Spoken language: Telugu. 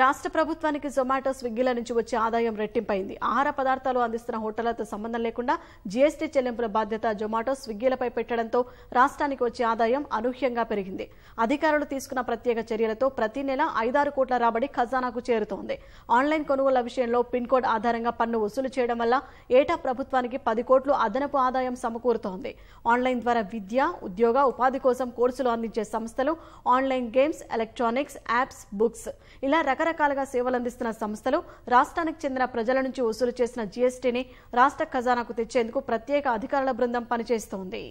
రాష్ట్ర ప్రభుత్వానికి జొమాటో స్విగ్గీల నుంచి వచ్చే ఆదాయం రెట్టింపైంది ఆహార పదార్థాలు అందిస్తున్న హోటళ్లతో సంబంధం లేకుండా జీఎస్టీ చెల్లింపుల బాధ్యత జొమాటో స్విగ్గీలపై పెట్టడంతో రాష్ట్రానికి వచ్చే ఆదాయం అనూహ్యంగా పెరిగింది అధికారులు తీసుకున్న ప్రత్యేక చర్యలతో ప్రతి నెల ఐదారు కోట్ల రాబడి ఖజానాకు చేరుతోంది ఆన్లైన్ కొనుగోళ్ల విషయంలో పిన్ కోడ్ ఆధారంగా పన్ను వసూలు చేయడం వల్ల ఏటా ప్రభుత్వానికి పది కోట్లు అదనపు ఆదాయం సమకూరుతోంది ఆన్లైన్ ద్వారా విద్య ఉద్యోగ ఉపాధి కోసం కోర్సులు అందించే సంస్థలు online games electronics apps books ఇలా రకరకాలుగా సేవలు అందిస్తున్న సంస్థలు రాష్ట్రానికి చెందిన ప్రజల నుంచి వసూలు చేసిన జీఎస్టీని రాష్ట్ర ఖజానాకు తెచ్చేందుకు ప్రత్యేక అధికారుల బృందం పనిచేస్తోంది